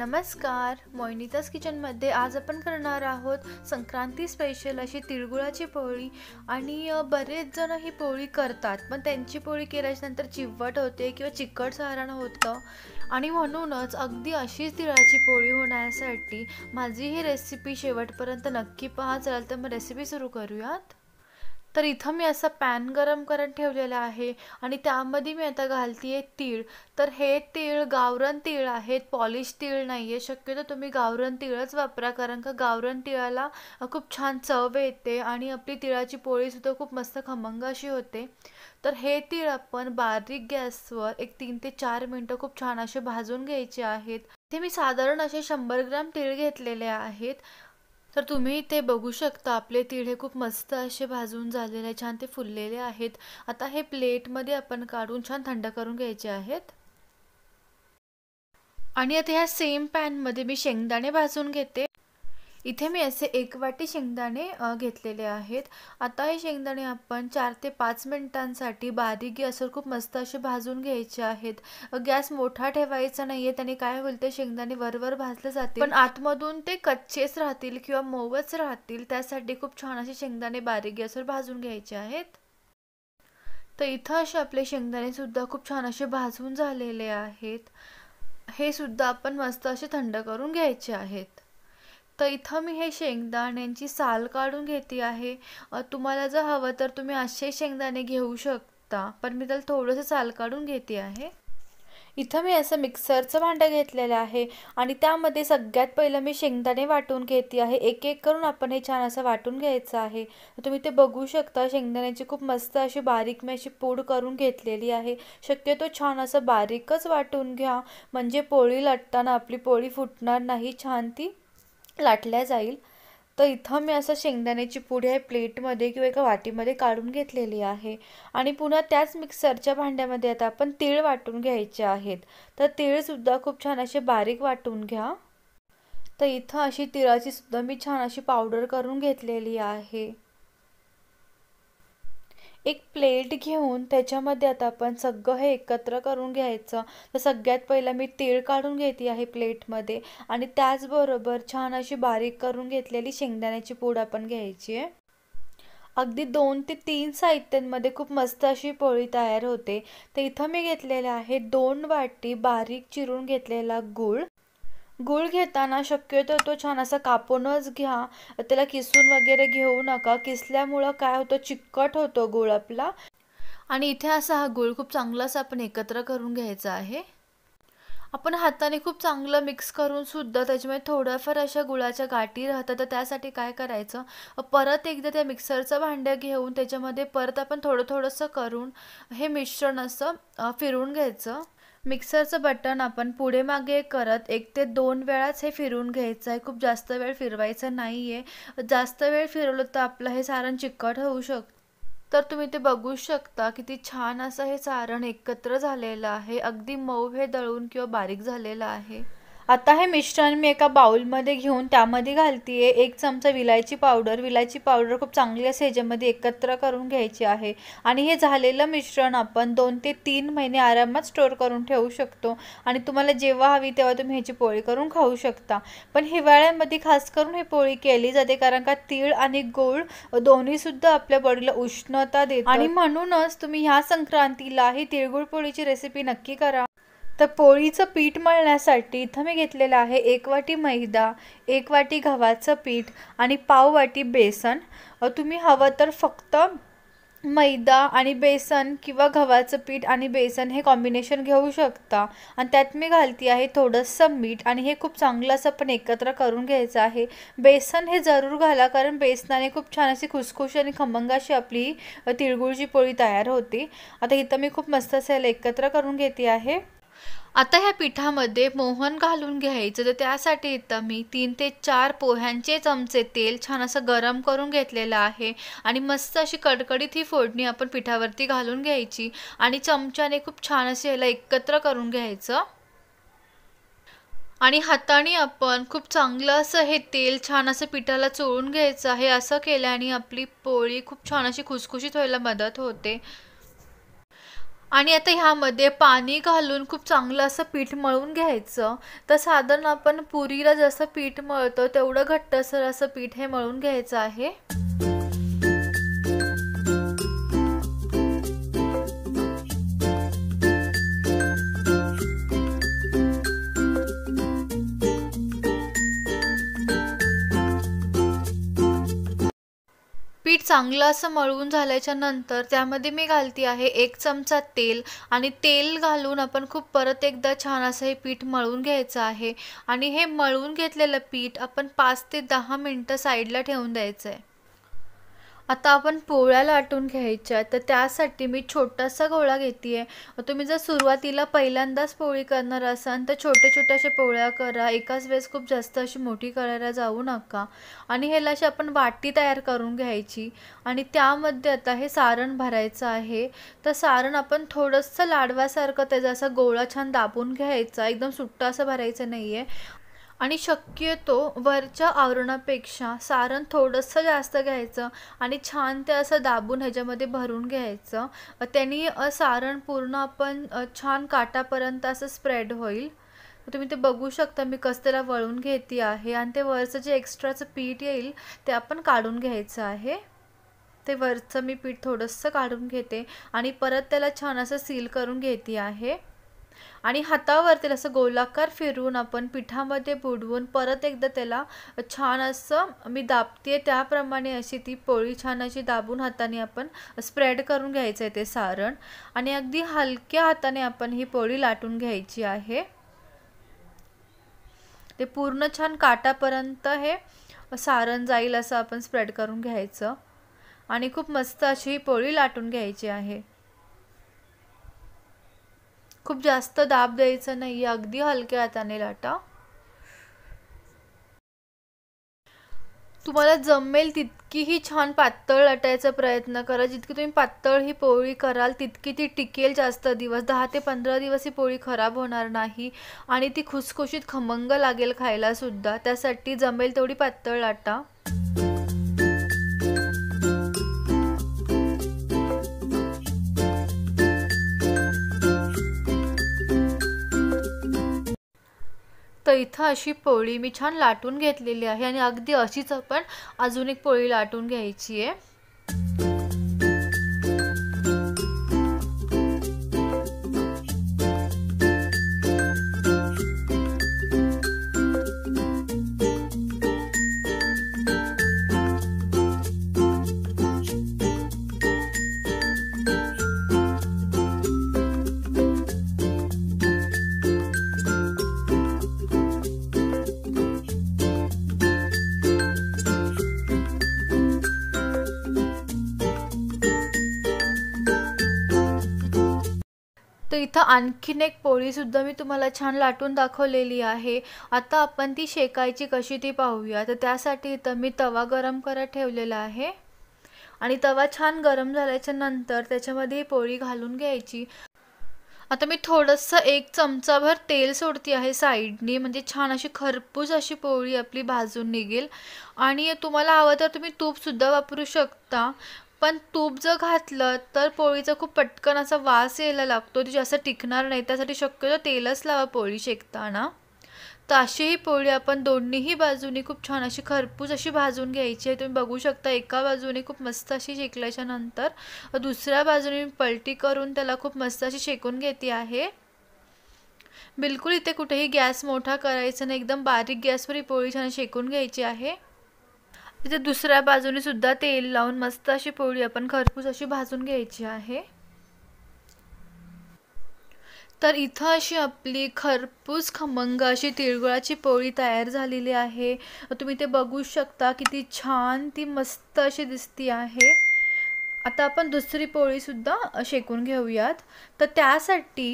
नमस्कार मोहिनीताज किचनमध्ये आज आपण करणार आहोत संक्रांती स्पेशल अशी तिळगुळाची पोळी आणि बरेच जण ही पोळी करतात पण त्यांची पोळी नंतर चिवट होते किंवा चिकट सारण होतं आणि म्हणूनच अगदी अशीच तिळाची पोळी होण्यासाठी माझी ही रेसिपी शेवटपर्यंत नक्की पहा चला तर मग रेसिपी सुरू करूयात तर इथं मी असा पॅन गरम करत ठेवलेला आहे आणि त्यामध्ये मी आता घालते आहे तीळ तर हे तीळ गावरण तीळ आहेत पॉलिश तीळ नाही आहे शक्यतो तुम्ही गावरण तीळच वापरा कारण का गावरण तिळाला खूप छान चव येते आणि आपली तिळाची पोळीसुद्धा खूप मस्त खमंग अशी होते तर हे तीळ आपण बारीक गॅसवर एक तीन ते चार मिनटं खूप छान असे भाजून घ्यायचे आहेत ते मी साधारण असे शंभर ग्रॅम तीळ घेतलेले आहेत तर तुम्ही इथे बघू शकता आपले तिढे खूप मस्त असे भाजून झालेले आहे छान ते फुललेले आहेत आता हे प्लेटमध्ये आपण काढून छान थंड करून घ्यायचे आहेत आणि आता ह्या सेम पॅनमध्ये मी शेंगदाणे भाजून घेते इथे मी असे एक वाटी शेंगदाणे घेतलेले आहेत आता हे शेंगदाणे आपण चार ते पाच मिनिटांसाठी बारीक गॅसवर खूप मस्त असे भाजून घ्यायचे आहेत गॅस मोठा ठेवायचा नाही आहे त्याने काय होईल ते शेंगदाणे वरवर भाजले जातील पण आतमधून ते कच्चेच राहतील किंवा मऊच राहतील त्यासाठी खूप छान असे शेंगदाणे बारीक गॅसवर भाजून घ्यायचे आहेत तर इथं असे आपले शेंगदाणेसुद्धा खूप छान असे भाजून झालेले आहेत हे सुद्धा आपण मस्त असे थंड करून घ्यायचे आहेत तर इथं मी हे शेंगदाण्यांची साल काढून घेते आहे तुम्हाला जर हवं तर तुम्ही असे शेंगदाणे घेऊ शकता पण मी त्याला थोडंसं साल काढून घेते आहे इथं मी असं मिक्सरचं भांडं घेतलेलं आहे आणि त्यामध्ये सगळ्यात पहिलं मी शेंगदाणे वाटून घेते आहे एक एक करून आपण हे छान असं वाटून घ्यायचं आहे तुम्ही ते बघू शकता शेंगदाण्याची खूप मस्त अशी बारीक मी अशी पूड करून घेतलेली आहे शक्यतो छान असं बारीकच वाटून घ्या म्हणजे पोळी लटताना आपली पोळी फुटणार नाही छान ती लाटल्या जाईल तर इथं मी असं शेंगदाण्याची पुढे प्लेटमध्ये किंवा एका वाटीमध्ये काढून घेतलेली आहे आणि पुन्हा त्याच मिक्सरच्या भांड्यामध्ये आता आपण तीळ वाटून घ्यायचे आहेत तर तीळसुद्धा खूप छान असे बारीक वाटून घ्या तर इथं अशी तिळाचीसुद्धा सुद्धा मी छान अशी पावडर करून घेतलेली आहे एक प्लेट घेऊन त्याच्यामध्ये आता आपण सगळं हे एकत्र करून घ्यायचं तर सगळ्यात पहिलं मी तीळ काढून घेते आहे प्लेटमध्ये आणि त्याचबरोबर छान अशी बारीक करून घेतलेली शेंगदाण्याची पूड आपण घ्यायची आहे अगदी दोन ते तीन साहित्यांमध्ये खूप मस्त अशी पोळी तयार होते तर इथं मी घेतलेलं आहे दोन वाटी बारीक चिरून घेतलेला गूळ गुळ घेताना शक्यतो तो छान असा कापूनच घ्या त्याला किसून वगैरे घेऊ नका किसल्यामुळं काय होतं चिकट होतो गुळ आपला आणि इथे असा हा गुळ खूप असा आपण एकत्र करून घ्यायचा आहे आपण हाताने खूप चांगलं मिक्स करून सुद्धा त्याच्यामध्ये थोड्याफार अशा गुळाच्या गाठी राहतात तर त्यासाठी काय करायचं परत एकदा त्या मिक्सरचं भांड्या घेऊन त्याच्यामध्ये परत आपण थोडं थोडंसं करून हे मिश्रण असं फिरवून घ्यायचं मिक्सरचं बटन आपण पुढे मागे करत एक ते दोन वेळाच हे फिरून घ्यायचं आहे खूप जास्त वेळ फिरवायचं नाही आहे जास्त वेळ फिरवलं तर आपलं हे सारण चिकट होऊ शक तर तुम्ही ते बघू शकता किती छान असं हे सारण एकत्र झालेलं आहे अगदी मऊ हे दळून किंवा बारीक झालेलं आहे आता हे मिश्रण मी एका बाउलमध्ये घेऊन त्यामध्ये घालती आहे एक चमचा विलायची पावडर विलायची पावडर खूप चांगली असे ह्याच्यामध्ये एकत्र करून घ्यायची आहे आणि हे झालेलं मिश्रण आपण दोन ते तीन महिने आरामात स्टोअर करून ठेवू शकतो आणि तुम्हाला जेव्हा हवी तेव्हा तुम्ही ह्याची पोळी करून खाऊ शकता पण हिवाळ्यामध्ये खास करून ही पोळी केली जाते कारण का तीळ आणि गोळ दोन्हीसुद्धा आपल्या बॉडीला उष्णता देते आणि म्हणूनच तुम्ही ह्या संक्रांतीला ही तिळगुळ पोळीची रेसिपी नक्की करा तर पोळीचं पीठ मळण्यासाठी इथं मी घेतलेलं आहे एक वाटी मैदा एक वाटी गव्हाचं पीठ आणि पाव वाटी बेसन तुम्ही हवं तर फक्त मैदा आणि बेसन किंवा गव्हाचं पीठ आणि बेसन हे कॉम्बिनेशन घेऊ शकता आणि त्यात मी घालती आहे थोडंसं मीठ आणि हे खूप चांगलं असं पण एकत्र करून घ्यायचं आहे बेसन हे जरूर घाला कारण बेसनाने खूप छान अशी खुसखुशी आणि खमंग अशी आपली तिळगुळची पोळी तयार होती आता इथं मी खूप मस्त असेल एकत्र करून घेते आहे आता ह्या पिठामध्ये मोहन घालून घ्यायचं तर त्यासाठी इथं मी तीन ते चार पोह्यांचे चमचे तेल छान असं गरम करून घेतलेलं आहे आणि मस्त अशी कडकडीत ही फोडणी आपण पिठावरती घालून घ्यायची आणि चमच्याने खूप छान असे ह्याला एकत्र करून घ्यायचं आणि हाताने आपण खूप चांगलं असं हे तेल छान असं पिठाला चोळून घ्यायचं आहे असं केल्याने आपली पोळी खूप छान अशी खुसखुशीत व्हायला मदत होते आणि आता ह्यामध्ये पाणी घालून खूप चांगलं असं पीठ मळून घ्यायचं तर साधारण आपण पुरीला जसं पीठ मळतो तेवढं घट्टसर असं पीठ हे मळून घ्यायचं आहे पीठ चांगलं असं मळवून झाल्याच्या नंतर त्यामध्ये मी घालते आहे एक चमचा तेल आणि तेल घालून आपण खूप परत एकदा छान असं हे पीठ मळून घ्यायचं आहे आणि हे मळून घेतलेलं पीठ आपण पाच ते दहा मिनटं साईडला ठेवून द्यायचं आहे आता आपण पोळ्या लाटून घ्यायच्या तर त्यासाठी मी छोटासा गोळा घेते आहे तुम्ही जर सुरुवातीला पहिल्यांदाच पोळी करणार असाल तर छोट्या छोट्याशा पोळ्या करा एकाच वेळेस खूप जास्त अशी मोठी करायला जाऊ नका आणि ह्याला अशी आपण वाटी तयार करून घ्यायची आणि त्यामध्ये आता हे सारण भरायचं आहे तर सारण आपण थोडंसं लाडवासारखं त्याचा असा गोळा छान दाबून घ्यायचा एकदम सुट्टा असं भरायचं नाही आहे आणि शक्यतो वरच्या आवरणापेक्षा सारण थोडंसं जास्त घ्यायचं आणि छान ते असं दाबून ह्याच्यामध्ये भरून घ्यायचं त्यांनी सारण पूर्ण आपण छान काटापर्यंत असं स्प्रेड होईल तुम्ही ते बघू शकता मी कसं त्याला वळून घेते आहे आणि ते वरचं जे एक्स्ट्राचं पीठ येईल ते आपण काढून घ्यायचं आहे ते वरचं मी पीठ थोडंसं काढून घेते आणि परत त्याला छान असं सील करून घेते आहे आणि हातावरती असं गोलाकार फिरवून आपण पिठामध्ये बुडवून परत एकदा त्याला छान असं मी दाबते त्याप्रमाणे अशी ती पोळी छान अशी दाबून हाताने आपण स्प्रेड करून घ्यायचं आहे ते सारण आणि अगदी हलक्या हाताने आपण ही पोळी लाटून घ्यायची आहे ते पूर्ण छान काटापर्यंत हे सारण जाईल असं आपण स्प्रेड करून घ्यायचं आणि खूप मस्त अशी ही पोळी लाटून घ्यायची आहे खूप जास्त दाब द्यायचा नाही अगदी हलक्या हाताने लाटा तुम्हाला जमेल तितकीही छान पातळ लाटायचा प्रयत्न करा जितकी तुम्ही पातळ ही पोळी कराल तितकी ती टिकेल जास्त दिवस दहा ते पंधरा दिवस ही पोळी खराब होणार नाही आणि ती खुसखुशीत खमंग लागेल खायला सुद्धा त्यासाठी जमेल तेवढी पातळ लाटा तर इथं अशी पोळी मी छान लाटून घेतलेली आहे आणि अगदी अशीच आपण अजून एक पोळी लाटून घ्यायची आहे इथं आणखीन एक पोळीसुद्धा मी तुम्हाला छान लाटून दाखवलेली आहे आता आपण ती शेकायची कशी ती पाहूया तर त्यासाठी इथं मी तवा गरम करत ठेवलेला आहे आणि तवा छान गरम झाल्याच्या नंतर त्याच्यामध्ये ही पोळी घालून घ्यायची आता मी थोडंसं एक चमचाभर तेल सोडते आहे साईडनी म्हणजे छान अशी खरपूस अशी पोळी आपली भाजून निघेल आणि तुम्हाला हवं तर तुम्ही तूपसुद्धा वापरू शकता पण तूप जर घातलं तर पोळीचा खूप पटकन असा वास यायला लागतो ती जास्त टिकणार नाही त्यासाठी शक्यतो तेलच लावा पोळी शेकताना तर अशी ही पोळी आपण दोन्हीही बाजूनी खूप छान अशी खरपूस अशी भाजून घ्यायची आहे तुम्ही बघू शकता एका बाजूने खूप मस्त अशी शेकल्याच्या नंतर दुसऱ्या बाजूने पलटी करून त्याला खूप मस्त अशी शेकून घेते आहे बिलकुल इथे कुठेही गॅस मोठा करायचा नाही एकदम बारीक गॅसवर ही पोळी छान शेकून घ्यायची आहे तिथे दुसऱ्या बाजूने सुद्धा तेल लावून मस्त अशी पोळी आपण खरपूस अशी भाजून घ्यायची आहे तर इथं अशी आपली खरपूस खमंग अशी तिळगुळाची पोळी तयार झालेली आहे तुम्ही ते बघू शकता किती छान ती मस्त अशी दिसती आहे आता आपण दुसरी पोळीसुद्धा शेकून घेऊयात तर त्यासाठी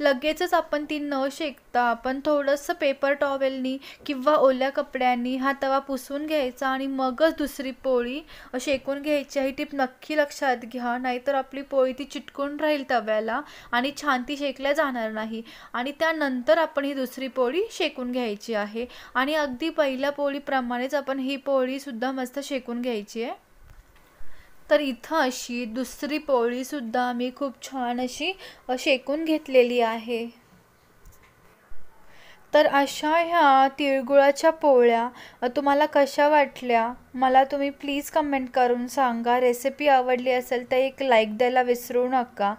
लगेचच आपण ती न शेकता आपण थोडंसं पेपर टॉवेलनी किंवा ओल्या कपड्यांनी हा तवा पुसून घ्यायचा आणि मगच दुसरी पोळी शेकून घ्यायची ही टीप नक्की लक्षात घ्या नाहीतर आपली पोळी ती चिटकून राहील तव्याला आणि छान ती शेकल्या जाणार नाही आणि त्यानंतर आपण ही दुसरी पोळी शेकून घ्यायची आहे आणि अगदी पहिल्या पोळीप्रमाणेच आपण ही पोळीसुद्धा मस्त शेकून घ्यायची आहे तर इथं अशी दुसरी पोळीसुद्धा मी खूप छान अशी शेकून घेतलेली आहे तर अशा ह्या तिळगुळाच्या पोळ्या तुम्हाला कशा वाटल्या मला तुम्ही प्लीज कमेंट करून सांगा रेसिपी आवडली असेल तर एक लाईक द्यायला विसरू नका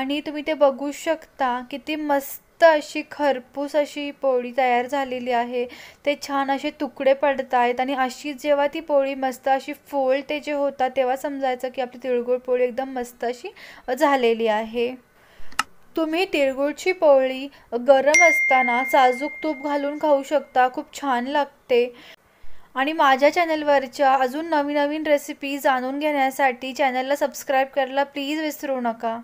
आणि तुम्ही ते बघू शकता किती मस्त अशी खरपूस अशी पोळी तयार झालेली आहे ते छान असे तुकडे पडत आहेत आणि अशी जेव्हा ती पोळी मस्त अशी फोल्ड ते जे होतात तेव्हा समजायचं की आपली तिळगुळ पोळी एकदम मस्त अशी झालेली आहे तुम्ही तिळगुळची पोळी गरम असताना साजूक तूप घालून खाऊ शकता खूप छान लागते आणि माझ्या चॅनलवरच्या अजून नवीन नवीन रेसिपी जाणून घेण्यासाठी चॅनलला सबस्क्राईब करायला प्लीज विसरू नका